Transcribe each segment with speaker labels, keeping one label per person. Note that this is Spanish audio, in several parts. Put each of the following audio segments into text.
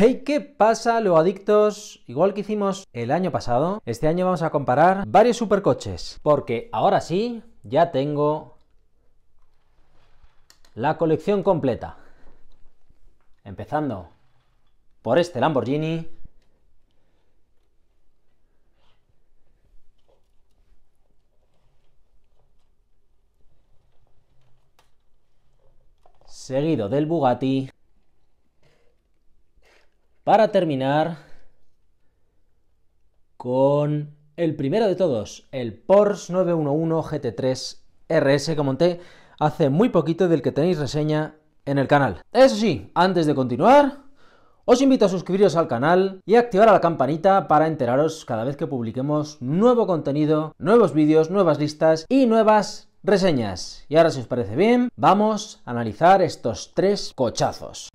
Speaker 1: Hey, ¿qué pasa, lo adictos? Igual que hicimos el año pasado, este año vamos a comparar varios supercoches, porque ahora sí, ya tengo la colección completa. Empezando por este Lamborghini. Seguido del Bugatti para terminar con el primero de todos, el Porsche 911 GT3 RS que monté hace muy poquito del que tenéis reseña en el canal. Eso sí, antes de continuar, os invito a suscribiros al canal y a activar la campanita para enteraros cada vez que publiquemos nuevo contenido, nuevos vídeos, nuevas listas y nuevas reseñas. Y ahora si os parece bien, vamos a analizar estos tres cochazos.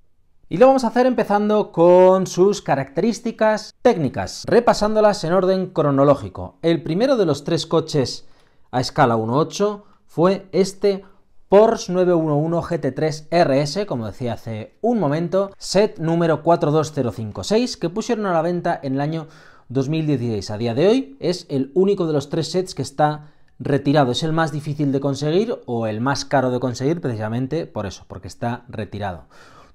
Speaker 1: Y lo vamos a hacer empezando con sus características técnicas, repasándolas en orden cronológico. El primero de los tres coches a escala 1.8 fue este Porsche 911 GT3 RS, como decía hace un momento, set número 42056, que pusieron a la venta en el año 2016. A día de hoy es el único de los tres sets que está retirado. Es el más difícil de conseguir o el más caro de conseguir precisamente por eso, porque está retirado.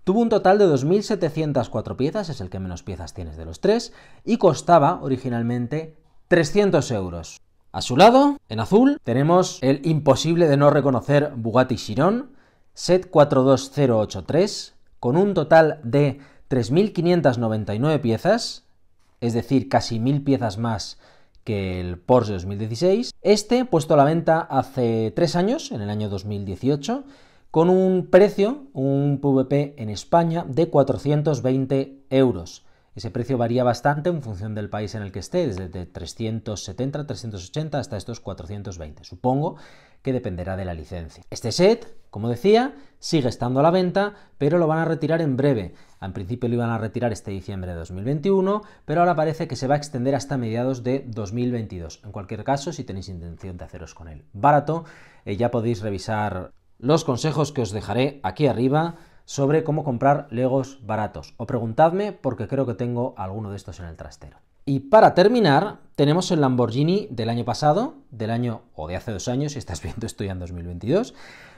Speaker 1: Tuvo un total de 2.704 piezas, es el que menos piezas tienes de los tres, y costaba originalmente 300 euros. A su lado, en azul, tenemos el imposible de no reconocer Bugatti Chiron, set 42083, con un total de 3.599 piezas, es decir, casi 1.000 piezas más que el Porsche 2016. Este, puesto a la venta hace tres años, en el año 2018, con un precio, un PVP en España, de 420 euros. Ese precio varía bastante en función del país en el que esté, desde 370, 380 hasta estos 420. Supongo que dependerá de la licencia. Este set, como decía, sigue estando a la venta, pero lo van a retirar en breve. al principio lo iban a retirar este diciembre de 2021, pero ahora parece que se va a extender hasta mediados de 2022. En cualquier caso, si tenéis intención de haceros con él barato, eh, ya podéis revisar los consejos que os dejaré aquí arriba sobre cómo comprar legos baratos. O preguntadme porque creo que tengo alguno de estos en el trastero. Y para terminar, tenemos el Lamborghini del año pasado, del año o de hace dos años, si estás viendo esto ya en 2022,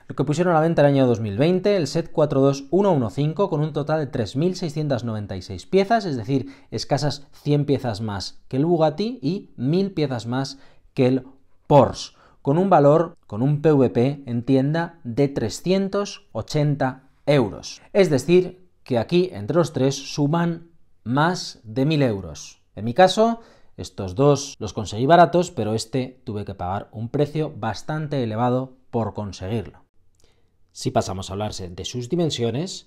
Speaker 1: lo que pusieron a la venta el año 2020, el set 42115, con un total de 3.696 piezas, es decir, escasas 100 piezas más que el Bugatti y 1.000 piezas más que el Porsche con un valor, con un PVP en tienda de 380 euros. Es decir, que aquí entre los tres suman más de 1000 euros. En mi caso, estos dos los conseguí baratos, pero este tuve que pagar un precio bastante elevado por conseguirlo. Si pasamos a hablarse de sus dimensiones,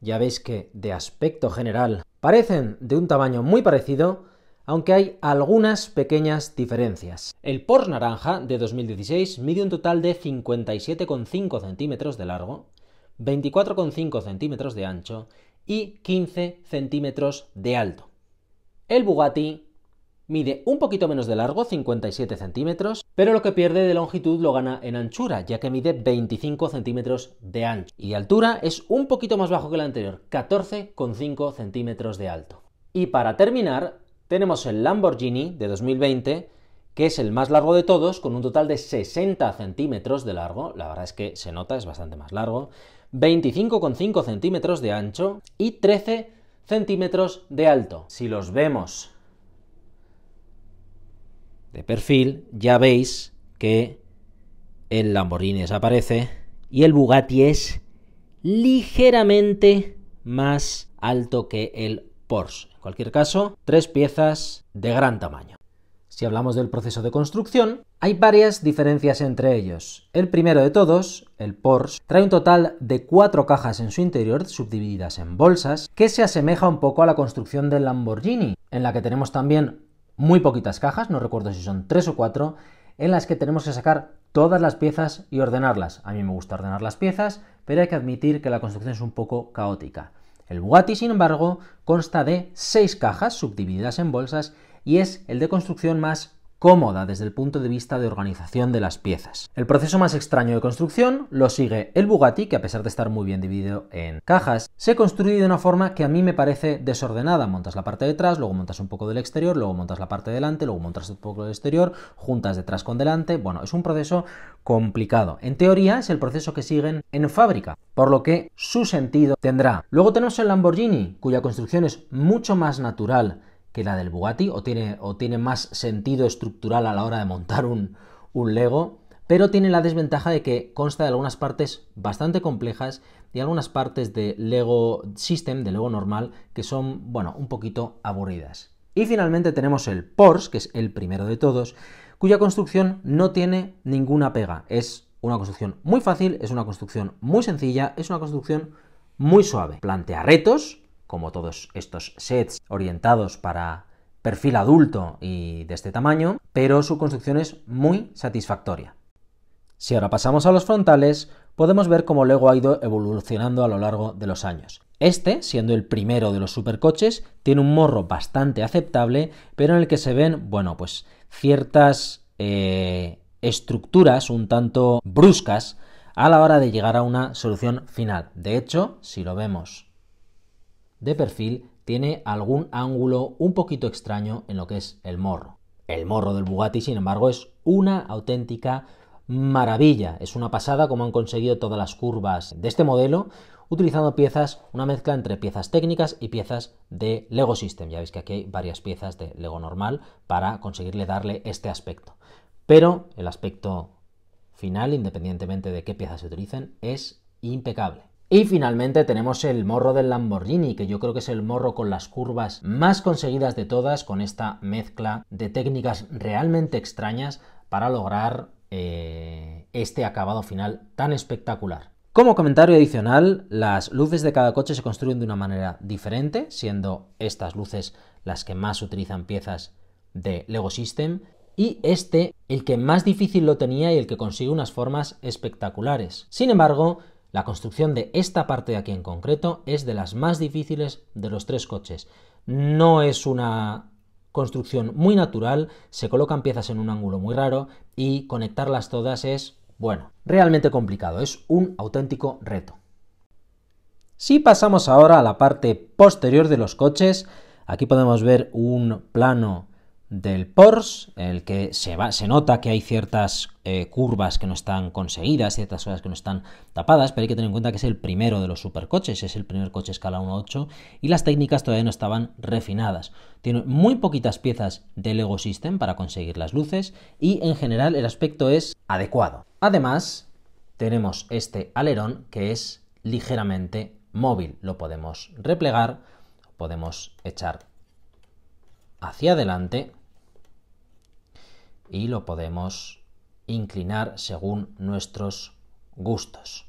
Speaker 1: ya veis que de aspecto general parecen de un tamaño muy parecido, aunque hay algunas pequeñas diferencias. El Porsche naranja de 2016 mide un total de 57,5 centímetros de largo, 24,5 centímetros de ancho y 15 centímetros de alto. El Bugatti mide un poquito menos de largo, 57 centímetros, pero lo que pierde de longitud lo gana en anchura, ya que mide 25 centímetros de ancho. Y de altura es un poquito más bajo que el anterior, 14,5 centímetros de alto. Y para terminar, tenemos el Lamborghini de 2020, que es el más largo de todos, con un total de 60 centímetros de largo, la verdad es que se nota, es bastante más largo, 25,5 centímetros de ancho y 13 centímetros de alto. Si los vemos de perfil, ya veis que el Lamborghini desaparece y el Bugatti es ligeramente más alto que el en cualquier caso, tres piezas de gran tamaño. Si hablamos del proceso de construcción, hay varias diferencias entre ellos. El primero de todos, el Porsche, trae un total de cuatro cajas en su interior subdivididas en bolsas, que se asemeja un poco a la construcción del Lamborghini, en la que tenemos también muy poquitas cajas, no recuerdo si son tres o cuatro, en las que tenemos que sacar todas las piezas y ordenarlas. A mí me gusta ordenar las piezas, pero hay que admitir que la construcción es un poco caótica. El Bugatti, sin embargo, consta de seis cajas subdivididas en bolsas y es el de construcción más cómoda desde el punto de vista de organización de las piezas. El proceso más extraño de construcción lo sigue el Bugatti, que a pesar de estar muy bien dividido en cajas, se construye de una forma que a mí me parece desordenada. Montas la parte de atrás, luego montas un poco del exterior, luego montas la parte delante, luego montas un poco del exterior, juntas detrás con delante. Bueno, es un proceso complicado. En teoría es el proceso que siguen en fábrica, por lo que su sentido tendrá. Luego tenemos el Lamborghini, cuya construcción es mucho más natural que la del Bugatti, o tiene, o tiene más sentido estructural a la hora de montar un, un Lego, pero tiene la desventaja de que consta de algunas partes bastante complejas y algunas partes de Lego System, de Lego normal, que son, bueno, un poquito aburridas. Y finalmente tenemos el Porsche, que es el primero de todos, cuya construcción no tiene ninguna pega. Es una construcción muy fácil, es una construcción muy sencilla, es una construcción muy suave. Plantea retos, como todos estos sets orientados para perfil adulto y de este tamaño, pero su construcción es muy satisfactoria. Si ahora pasamos a los frontales, podemos ver cómo Lego ha ido evolucionando a lo largo de los años. Este, siendo el primero de los supercoches, tiene un morro bastante aceptable, pero en el que se ven, bueno, pues ciertas eh, estructuras un tanto bruscas a la hora de llegar a una solución final. De hecho, si lo vemos de perfil tiene algún ángulo un poquito extraño en lo que es el morro. El morro del Bugatti, sin embargo, es una auténtica maravilla. Es una pasada como han conseguido todas las curvas de este modelo utilizando piezas, una mezcla entre piezas técnicas y piezas de Lego System. Ya veis que aquí hay varias piezas de Lego normal para conseguirle darle este aspecto. Pero el aspecto final, independientemente de qué piezas se utilicen, es impecable. Y finalmente tenemos el morro del Lamborghini, que yo creo que es el morro con las curvas más conseguidas de todas, con esta mezcla de técnicas realmente extrañas para lograr eh, este acabado final tan espectacular. Como comentario adicional, las luces de cada coche se construyen de una manera diferente, siendo estas luces las que más utilizan piezas de Lego System y este el que más difícil lo tenía y el que consigue unas formas espectaculares. Sin embargo, la construcción de esta parte de aquí en concreto es de las más difíciles de los tres coches. No es una construcción muy natural, se colocan piezas en un ángulo muy raro y conectarlas todas es, bueno, realmente complicado, es un auténtico reto. Si pasamos ahora a la parte posterior de los coches, aquí podemos ver un plano del Porsche, el que se, va, se nota que hay ciertas eh, curvas que no están conseguidas, ciertas cosas que no están tapadas, pero hay que tener en cuenta que es el primero de los supercoches, es el primer coche escala 1.8 y las técnicas todavía no estaban refinadas. Tiene muy poquitas piezas del Lego System para conseguir las luces y en general el aspecto es adecuado. Además, tenemos este alerón que es ligeramente móvil, lo podemos replegar, podemos echar hacia adelante y lo podemos inclinar según nuestros gustos.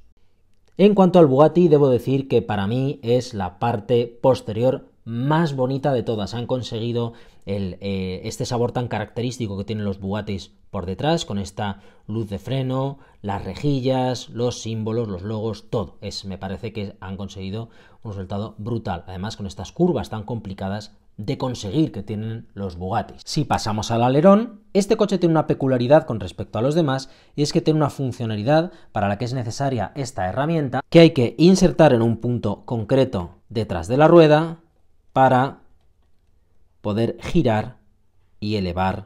Speaker 1: En cuanto al Bugatti, debo decir que para mí es la parte posterior más bonita de todas. Han conseguido eh, este sabor tan característico que tienen los Bugattis por detrás, con esta luz de freno, las rejillas, los símbolos, los logos, todo. me parece que han conseguido un resultado brutal. Además, con estas curvas tan complicadas de conseguir que tienen los Bugatti. Si pasamos al alerón, este coche tiene una peculiaridad con respecto a los demás y es que tiene una funcionalidad para la que es necesaria esta herramienta que hay que insertar en un punto concreto detrás de la rueda para poder girar y elevar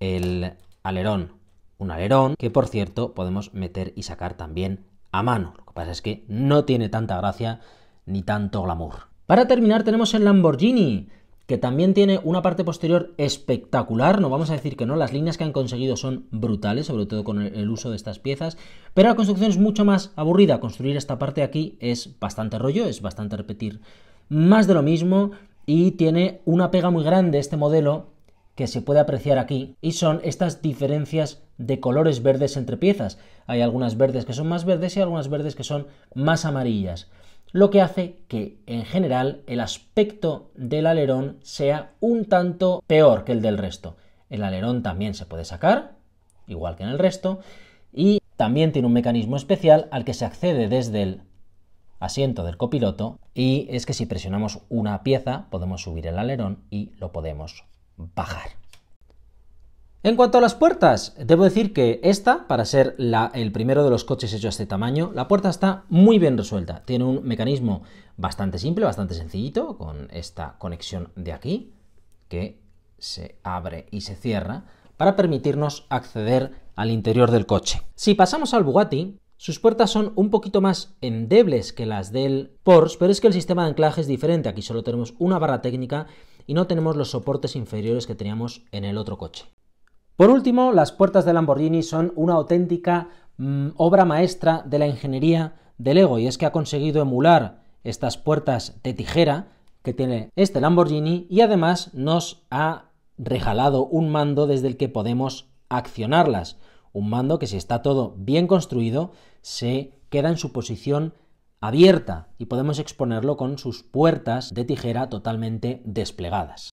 Speaker 1: el alerón. Un alerón que por cierto podemos meter y sacar también a mano. Lo que pasa es que no tiene tanta gracia ni tanto glamour. Para terminar tenemos el Lamborghini, que también tiene una parte posterior espectacular, no vamos a decir que no, las líneas que han conseguido son brutales, sobre todo con el uso de estas piezas, pero la construcción es mucho más aburrida, construir esta parte aquí es bastante rollo, es bastante repetir más de lo mismo y tiene una pega muy grande este modelo que se puede apreciar aquí y son estas diferencias de colores verdes entre piezas. Hay algunas verdes que son más verdes y algunas verdes que son más amarillas lo que hace que en general el aspecto del alerón sea un tanto peor que el del resto. El alerón también se puede sacar, igual que en el resto, y también tiene un mecanismo especial al que se accede desde el asiento del copiloto y es que si presionamos una pieza podemos subir el alerón y lo podemos bajar. En cuanto a las puertas, debo decir que esta, para ser el primero de los coches hecho a este tamaño, la puerta está muy bien resuelta. Tiene un mecanismo bastante simple, bastante sencillito, con esta conexión de aquí, que se abre y se cierra, para permitirnos acceder al interior del coche. Si pasamos al Bugatti, sus puertas son un poquito más endebles que las del Porsche, pero es que el sistema de anclaje es diferente. Aquí solo tenemos una barra técnica y no tenemos los soportes inferiores que teníamos en el otro coche. Por último, las puertas de Lamborghini son una auténtica mm, obra maestra de la ingeniería del ego y es que ha conseguido emular estas puertas de tijera que tiene este Lamborghini y además nos ha regalado un mando desde el que podemos accionarlas. Un mando que si está todo bien construido se queda en su posición abierta y podemos exponerlo con sus puertas de tijera totalmente desplegadas.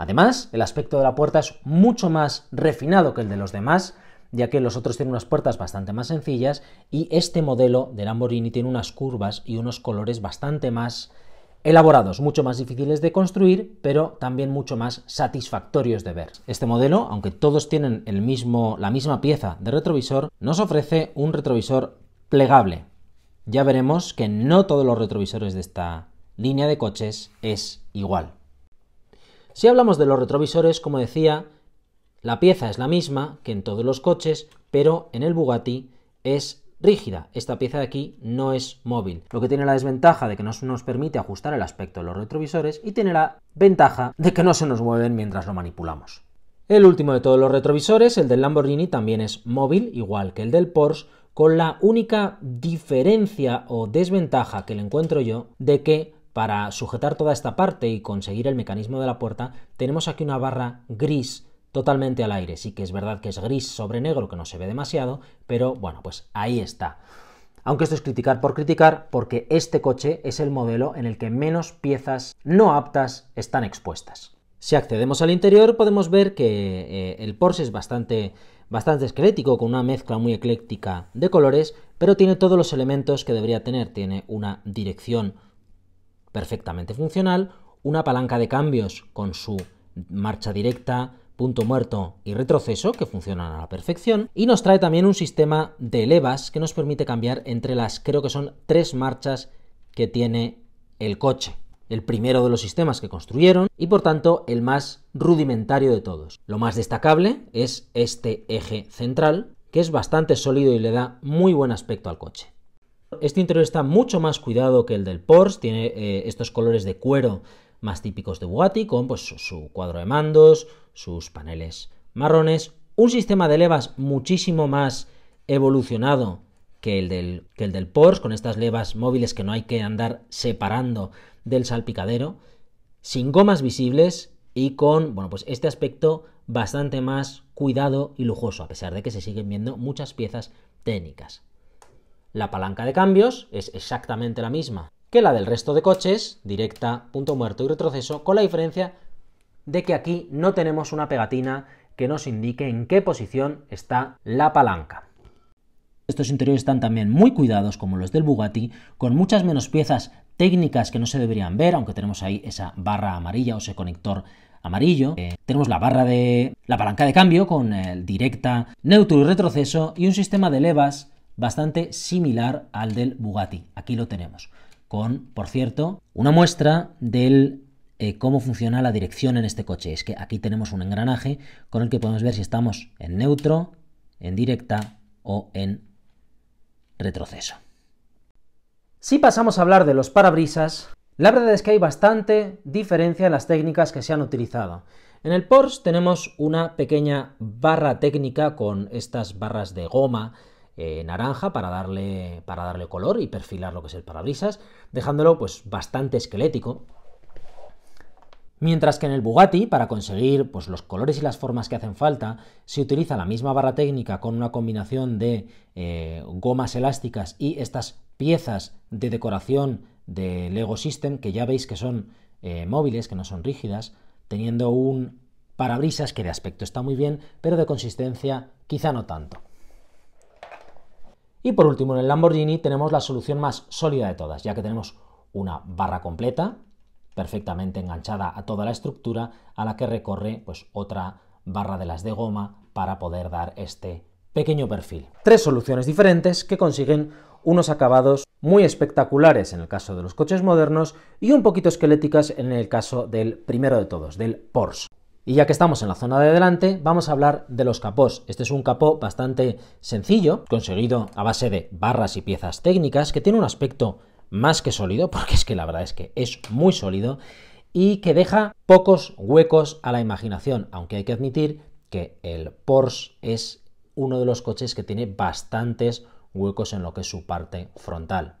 Speaker 1: Además, el aspecto de la puerta es mucho más refinado que el de los demás, ya que los otros tienen unas puertas bastante más sencillas y este modelo de Lamborghini tiene unas curvas y unos colores bastante más elaborados, mucho más difíciles de construir, pero también mucho más satisfactorios de ver. Este modelo, aunque todos tienen la misma pieza de retrovisor, nos ofrece un retrovisor plegable. Ya veremos que no todos los retrovisores de esta línea de coches es igual. Si hablamos de los retrovisores, como decía, la pieza es la misma que en todos los coches, pero en el Bugatti es rígida. Esta pieza de aquí no es móvil, lo que tiene la desventaja de que no nos permite ajustar el aspecto de los retrovisores y tiene la ventaja de que no se nos mueven mientras lo manipulamos. El último de todos los retrovisores, el del Lamborghini, también es móvil, igual que el del Porsche, con la única diferencia o desventaja que le encuentro yo de que para sujetar toda esta parte y conseguir el mecanismo de la puerta, tenemos aquí una barra gris totalmente al aire. Sí que es verdad que es gris sobre negro, que no se ve demasiado, pero bueno, pues ahí está. Aunque esto es criticar por criticar, porque este coche es el modelo en el que menos piezas no aptas están expuestas. Si accedemos al interior podemos ver que eh, el Porsche es bastante, bastante esquelético, con una mezcla muy ecléctica de colores, pero tiene todos los elementos que debería tener. Tiene una dirección perfectamente funcional, una palanca de cambios con su marcha directa, punto muerto y retroceso, que funcionan a la perfección, y nos trae también un sistema de levas que nos permite cambiar entre las, creo que son tres marchas que tiene el coche. El primero de los sistemas que construyeron y por tanto el más rudimentario de todos. Lo más destacable es este eje central, que es bastante sólido y le da muy buen aspecto al coche. Este interior está mucho más cuidado que el del Porsche, tiene eh, estos colores de cuero más típicos de Bugatti, con pues, su, cuadro de mandos, sus paneles marrones, un sistema de levas muchísimo más evolucionado que el, del, que el del Porsche, con estas levas móviles que no hay que andar separando del salpicadero, sin gomas visibles y con, bueno, pues este aspecto bastante más cuidado y lujoso, a pesar de que se siguen viendo muchas piezas técnicas. La palanca de cambios es exactamente la misma que la del resto de coches, directa, punto muerto y retroceso, con la diferencia de que aquí no tenemos una pegatina que nos indique en qué posición está la palanca. Estos interiores están también muy cuidados, como los del Bugatti, con muchas menos piezas técnicas que no se deberían ver, aunque tenemos ahí esa barra amarilla o ese conector amarillo. Eh, tenemos la barra de la palanca de cambio con el directa, neutro y retroceso y un sistema de levas bastante similar al del Bugatti. Aquí lo tenemos, con, por cierto, una muestra de eh, cómo funciona la dirección en este coche. Es que aquí tenemos un engranaje con el que podemos ver si estamos en neutro, en directa o en retroceso. Si pasamos a hablar de los parabrisas, la verdad es que hay bastante diferencia en las técnicas que se han utilizado. En el Porsche tenemos una pequeña barra técnica con estas barras de goma eh, naranja para darle, para darle color y perfilar lo que es el parabrisas, dejándolo pues bastante esquelético. Mientras que en el Bugatti, para conseguir pues, los colores y las formas que hacen falta, se utiliza la misma barra técnica con una combinación de eh, gomas elásticas y estas piezas de decoración de Lego System, que ya veis que son eh, móviles, que no son rígidas, teniendo un parabrisas que de aspecto está muy bien, pero de consistencia quizá no tanto. Y por último, en el Lamborghini tenemos la solución más sólida de todas, ya que tenemos una barra completa, perfectamente enganchada a toda la estructura, a la que recorre pues, otra barra de las de goma para poder dar este pequeño perfil. Tres soluciones diferentes que consiguen unos acabados muy espectaculares en el caso de los coches modernos y un poquito esqueléticas en el caso del primero de todos, del Porsche. Y ya que estamos en la zona de delante, vamos a hablar de los capós. Este es un capó bastante sencillo, conseguido a base de barras y piezas técnicas, que tiene un aspecto más que sólido, porque es que la verdad es que es muy sólido, y que deja pocos huecos a la imaginación, aunque hay que admitir que el Porsche es uno de los coches que tiene bastantes huecos en lo que es su parte frontal.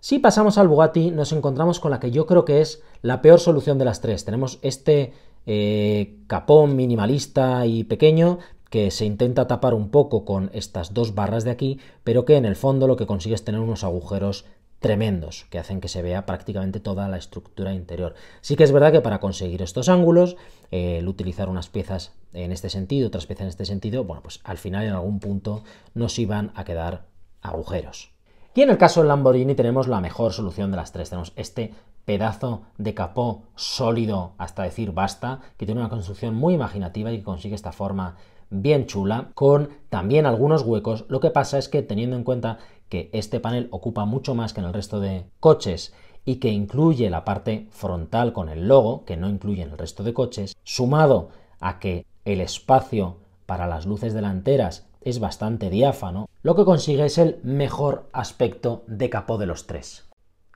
Speaker 1: Si pasamos al Bugatti, nos encontramos con la que yo creo que es la peor solución de las tres. Tenemos este eh, capón, minimalista y pequeño, que se intenta tapar un poco con estas dos barras de aquí, pero que en el fondo lo que consigue es tener unos agujeros tremendos que hacen que se vea prácticamente toda la estructura interior. Sí que es verdad que para conseguir estos ángulos, el utilizar unas piezas en este sentido, otras piezas en este sentido, bueno, pues al final en algún punto nos iban a quedar agujeros. Y en el caso del Lamborghini tenemos la mejor solución de las tres. Tenemos este pedazo de capó sólido hasta decir basta, que tiene una construcción muy imaginativa y que consigue esta forma bien chula, con también algunos huecos. Lo que pasa es que teniendo en cuenta que este panel ocupa mucho más que en el resto de coches y que incluye la parte frontal con el logo, que no incluye en el resto de coches, sumado a que el espacio para las luces delanteras es bastante diáfano, lo que consigue es el mejor aspecto de capó de los tres.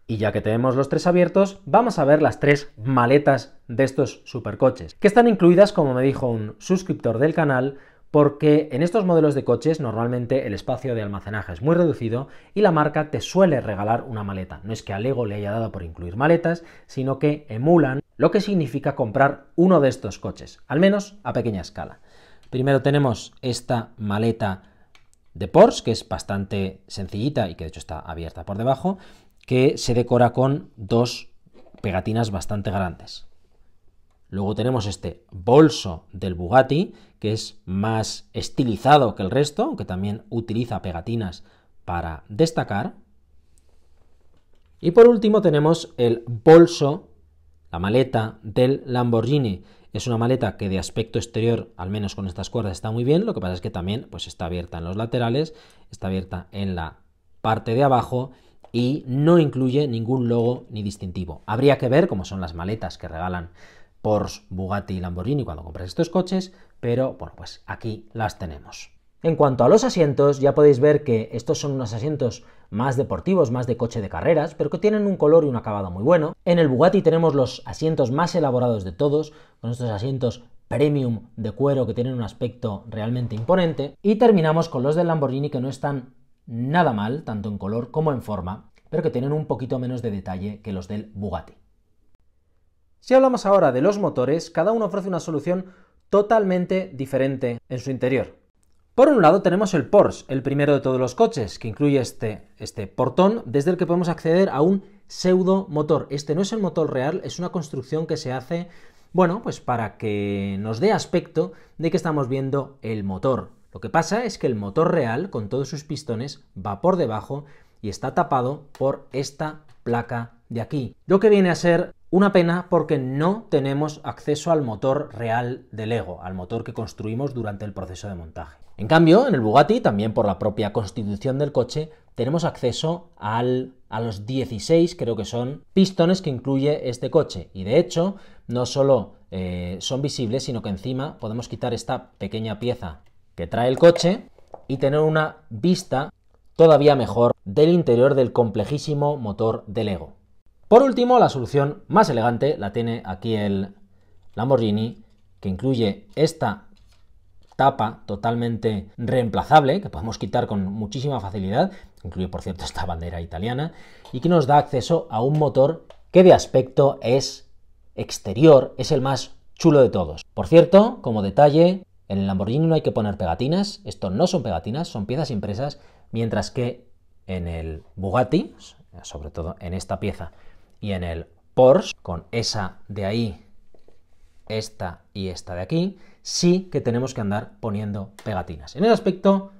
Speaker 1: Y ya que tenemos los tres abiertos, vamos a ver las tres maletas de estos supercoches, que están incluidas, como me dijo un suscriptor del canal, porque en estos modelos de coches normalmente el espacio de almacenaje es muy reducido y la marca te suele regalar una maleta. No es que a Lego le haya dado por incluir maletas, sino que emulan lo que significa comprar uno de estos coches, al menos a pequeña escala. Primero tenemos esta maleta de Porsche, que es bastante sencillita y que de hecho está abierta por debajo que se decora con dos pegatinas bastante grandes. Luego tenemos este bolso del Bugatti, que es más estilizado que el resto, aunque también utiliza pegatinas para destacar. Y por último tenemos el bolso, la maleta del Lamborghini. Es una maleta que de aspecto exterior, al menos con estas cuerdas, está muy bien. Lo que pasa es que también pues, está abierta en los laterales, está abierta en la parte de abajo y no incluye ningún logo ni distintivo. Habría que ver cómo son las maletas que regalan Porsche, Bugatti y Lamborghini cuando compras estos coches, pero bueno, pues aquí las tenemos. En cuanto a los asientos, ya podéis ver que estos son unos asientos más deportivos, más de coche de carreras, pero que tienen un color y un acabado muy bueno. En el Bugatti tenemos los asientos más elaborados de todos, con estos asientos premium de cuero que tienen un aspecto realmente imponente. Y terminamos con los del Lamborghini que no están nada mal, tanto en color como en forma, pero que tienen un poquito menos de detalle que los del Bugatti. Si hablamos ahora de los motores, cada uno ofrece una solución totalmente diferente en su interior. Por un lado tenemos el Porsche, el primero de todos los coches, que incluye este, este portón desde el que podemos acceder a un pseudo motor. Este no es el motor real, es una construcción que se hace, bueno, pues para que nos dé aspecto de que estamos viendo el motor. Lo que pasa es que el motor real, con todos sus pistones, va por debajo y está tapado por esta placa de aquí. Lo que viene a ser una pena porque no tenemos acceso al motor real del Lego, al motor que construimos durante el proceso de montaje. En cambio, en el Bugatti, también por la propia constitución del coche, tenemos acceso al, a los 16, creo que son, pistones que incluye este coche. Y de hecho, no solo eh, son visibles, sino que encima podemos quitar esta pequeña pieza que trae el coche y tener una vista todavía mejor del interior del complejísimo motor de Lego. Por último, la solución más elegante la tiene aquí el Lamborghini, que incluye esta tapa totalmente reemplazable, que podemos quitar con muchísima facilidad, incluye por cierto esta bandera italiana, y que nos da acceso a un motor que de aspecto es exterior, es el más chulo de todos. Por cierto, como detalle, en el Lamborghini no hay que poner pegatinas, esto no son pegatinas, son piezas impresas, mientras que en el Bugatti, sobre todo en esta pieza, y en el Porsche, con esa de ahí, esta y esta de aquí, sí que tenemos que andar poniendo pegatinas. En el aspecto,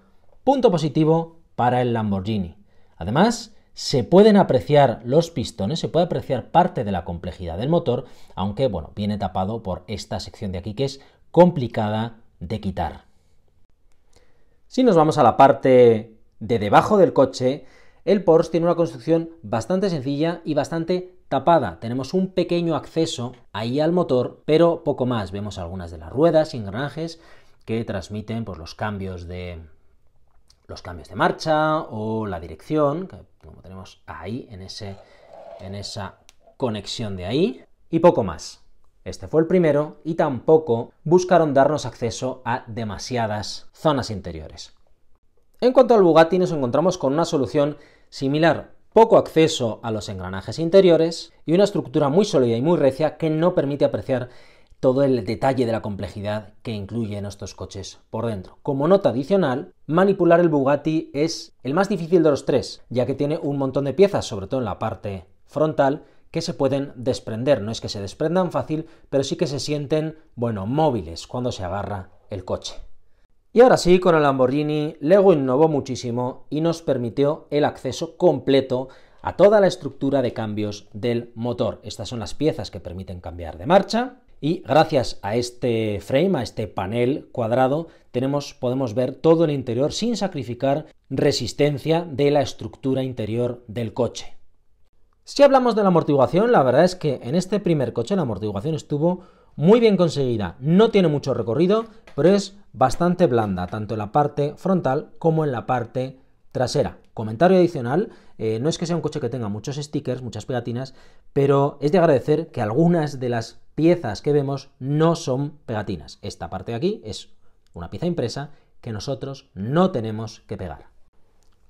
Speaker 1: punto positivo para el Lamborghini. Además, se pueden apreciar los pistones, se puede apreciar parte de la complejidad del motor, aunque, bueno, viene tapado por esta sección de aquí que es complicada de quitar. Si nos vamos a la parte de debajo del coche, el Porsche tiene una construcción bastante sencilla y bastante tapada. Tenemos un pequeño acceso ahí al motor, pero poco más. Vemos algunas de las ruedas y engranajes que transmiten pues, los cambios de los cambios de marcha o la dirección, que como tenemos ahí en, en esa conexión de ahí, y poco más este fue el primero, y tampoco buscaron darnos acceso a demasiadas zonas interiores. En cuanto al Bugatti, nos encontramos con una solución similar, poco acceso a los engranajes interiores y una estructura muy sólida y muy recia que no permite apreciar todo el detalle de la complejidad que incluyen estos coches por dentro. Como nota adicional, manipular el Bugatti es el más difícil de los tres, ya que tiene un montón de piezas, sobre todo en la parte frontal, que se pueden desprender. No es que se desprendan fácil, pero sí que se sienten, bueno, móviles cuando se agarra el coche. Y ahora sí, con el Lamborghini, Lego innovó muchísimo y nos permitió el acceso completo a toda la estructura de cambios del motor. Estas son las piezas que permiten cambiar de marcha, y gracias a este frame, a este panel cuadrado, tenemos, podemos ver todo el interior sin sacrificar resistencia de la estructura interior del coche. Si hablamos de la amortiguación, la verdad es que en este primer coche la amortiguación estuvo muy bien conseguida. No tiene mucho recorrido, pero es bastante blanda, tanto en la parte frontal como en la parte trasera. Comentario adicional, eh, no es que sea un coche que tenga muchos stickers, muchas pegatinas, pero es de agradecer que algunas de las piezas que vemos no son pegatinas. Esta parte de aquí es una pieza impresa que nosotros no tenemos que pegar.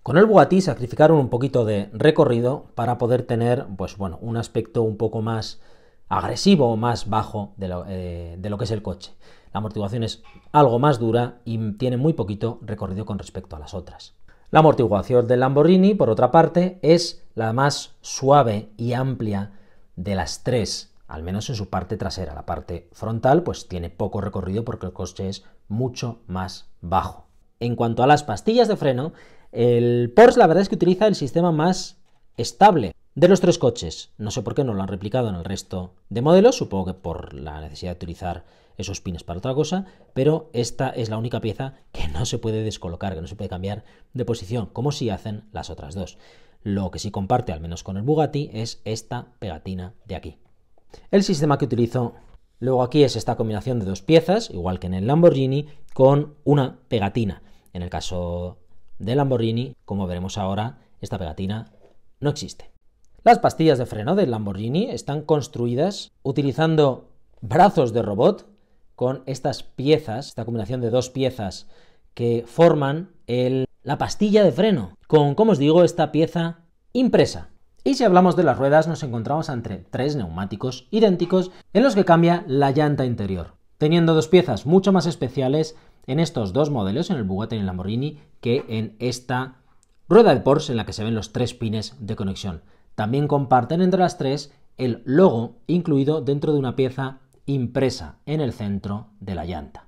Speaker 1: Con el Bugatti sacrificaron un poquito de recorrido para poder tener, pues bueno, un aspecto un poco más agresivo o más bajo de lo, eh, de lo, que es el coche. La amortiguación es algo más dura y tiene muy poquito recorrido con respecto a las otras. La amortiguación del Lamborghini, por otra parte, es la más suave y amplia de las tres, al menos en su parte trasera. La parte frontal, pues tiene poco recorrido porque el coche es mucho más bajo. En cuanto a las pastillas de freno, el Porsche la verdad es que utiliza el sistema más estable de los tres coches. No sé por qué no lo han replicado en el resto de modelos, supongo que por la necesidad de utilizar esos pines para otra cosa, pero esta es la única pieza que no se puede descolocar, que no se puede cambiar de posición, como si hacen las otras dos. Lo que sí comparte, al menos con el Bugatti, es esta pegatina de aquí. El sistema que utilizo luego aquí es esta combinación de dos piezas, igual que en el Lamborghini, con una pegatina. En el caso de Lamborghini, como veremos ahora, esta pegatina no existe. Las pastillas de freno de Lamborghini están construidas utilizando brazos de robot con estas piezas, esta combinación de dos piezas que forman el, la pastilla de freno, con, como os digo, esta pieza impresa. Y si hablamos de las ruedas, nos encontramos entre tres neumáticos idénticos en los que cambia la llanta interior, teniendo dos piezas mucho más especiales en estos dos modelos, en el Bugatti y en el Lamborghini, que en esta rueda de Porsche en la que se ven los tres pines de conexión. También comparten entre las tres el logo incluido dentro de una pieza impresa en el centro de la llanta.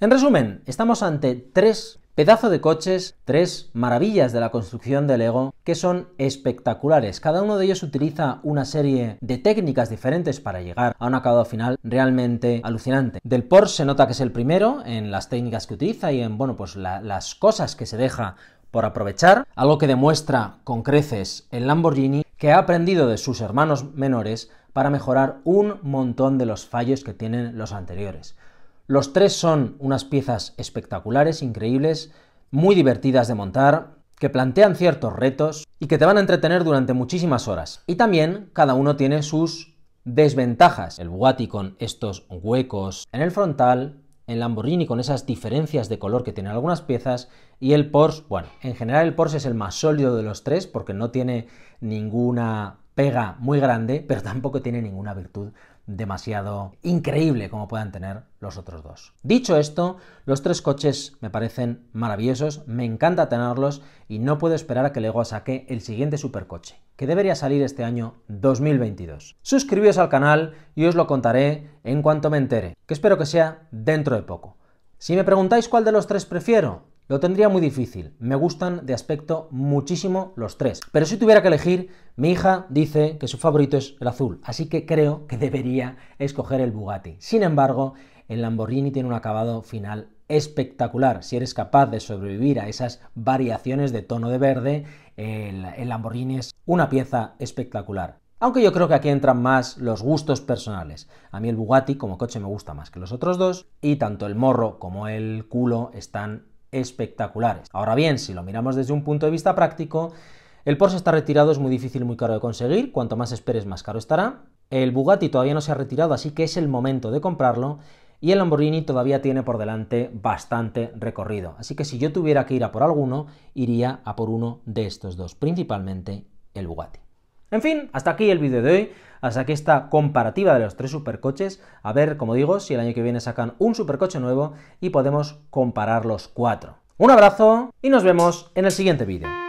Speaker 1: En resumen, estamos ante tres Pedazo de coches, tres maravillas de la construcción de Lego que son espectaculares. Cada uno de ellos utiliza una serie de técnicas diferentes para llegar a un acabado final realmente alucinante. Del Porsche se nota que es el primero en las técnicas que utiliza y en bueno, pues las cosas que se deja por aprovechar, algo que demuestra con creces el Lamborghini que ha aprendido de sus hermanos menores para mejorar un montón de los fallos que tienen los anteriores. Los tres son unas piezas espectaculares, increíbles, muy divertidas de montar, que plantean ciertos retos y que te van a entretener durante muchísimas horas. Y también cada uno tiene sus desventajas. El Bugatti con estos huecos en el frontal, el Lamborghini con esas diferencias de color que tienen algunas piezas y el Porsche, bueno, en general el Porsche es el más sólido de los tres porque no tiene ninguna pega muy grande, pero tampoco tiene ninguna virtud demasiado increíble como puedan tener los otros dos. Dicho esto, los tres coches me parecen maravillosos, me encanta tenerlos y no puedo esperar a que Lego saque el siguiente supercoche, que debería salir este año 2022. Suscribíos al canal y os lo contaré en cuanto me entere, que espero que sea dentro de poco. Si me preguntáis cuál de los tres prefiero, lo tendría muy difícil. Me gustan de aspecto muchísimo los tres. Pero si tuviera que elegir, mi hija dice que su favorito es el azul, así que creo que debería escoger el Bugatti. Sin embargo, el Lamborghini tiene un acabado final espectacular. Si eres capaz de sobrevivir a esas variaciones de tono de verde, el, Lamborghini es una pieza espectacular. Aunque yo creo que aquí entran más los gustos personales. A mí el Bugatti como coche me gusta más que los otros dos y tanto el morro como el culo están espectaculares. Ahora bien, si lo miramos desde un punto de vista práctico, el Porsche está retirado, es muy difícil muy caro de conseguir, cuanto más esperes más caro estará. El Bugatti todavía no se ha retirado, así que es el momento de comprarlo. Y el Lamborghini todavía tiene por delante bastante recorrido. Así que si yo tuviera que ir a por alguno, iría a por uno de estos dos, principalmente el Bugatti. En fin, hasta aquí el vídeo de hoy, hasta aquí esta comparativa de los tres supercoches, a ver, como digo, si el año que viene sacan un supercoche nuevo y podemos comparar los cuatro. Un abrazo y nos vemos en el siguiente vídeo.